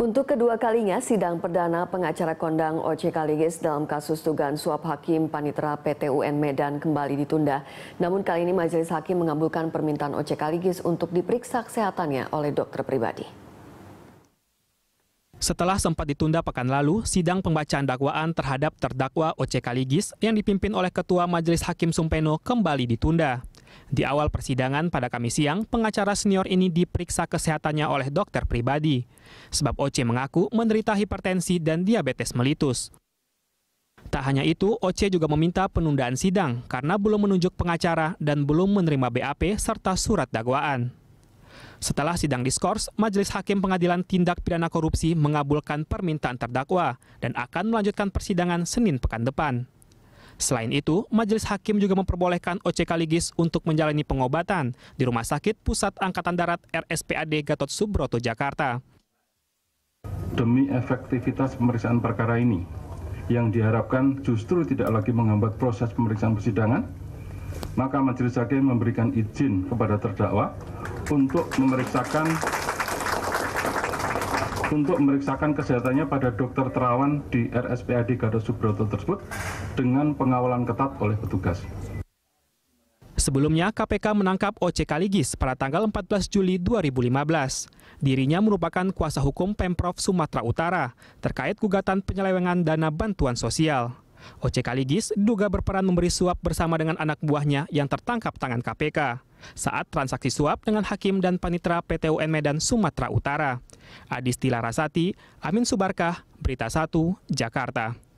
Untuk kedua kalinya, sidang perdana pengacara kondang OC Kaligis dalam kasus dugaan suap hakim panitera PT UN Medan kembali ditunda. Namun kali ini majelis hakim mengabulkan permintaan OC Kaligis untuk diperiksa kesehatannya oleh dokter pribadi. Setelah sempat ditunda pekan lalu, sidang pembacaan dakwaan terhadap terdakwa OC Kaligis yang dipimpin oleh Ketua Majelis Hakim Sumpeno kembali ditunda. Di awal persidangan pada Kamis siang, pengacara senior ini diperiksa kesehatannya oleh dokter pribadi. Sebab Oce mengaku menderita hipertensi dan diabetes melitus. Tak hanya itu, Oce juga meminta penundaan sidang karena belum menunjuk pengacara dan belum menerima BAP serta surat dakwaan. Setelah sidang diskors, Majelis Hakim Pengadilan Tindak Pidana Korupsi mengabulkan permintaan terdakwa dan akan melanjutkan persidangan Senin pekan depan. Selain itu, Majelis Hakim juga memperbolehkan OC Kaligis untuk menjalani pengobatan di Rumah Sakit Pusat Angkatan Darat RSPAD Gatot Subroto, Jakarta. Demi efektivitas pemeriksaan perkara ini, yang diharapkan justru tidak lagi menghambat proses pemeriksaan persidangan, maka Majelis Hakim memberikan izin kepada terdakwa untuk memeriksakan untuk memeriksakan kesehatannya pada dokter terawan di RSPAD Gatot Subroto tersebut dengan pengawalan ketat oleh petugas. Sebelumnya, KPK menangkap OC Kaligis pada tanggal 14 Juli 2015. Dirinya merupakan kuasa hukum Pemprov Sumatera Utara terkait gugatan penyelewengan dana bantuan sosial. OC Kaligis duga berperan memberi suap bersama dengan anak buahnya yang tertangkap tangan KPK saat transaksi suap dengan hakim dan panitra PT Medan Sumatera Utara. Adi Adistila Rasati, Amin Subarkah, Berita 1, Jakarta.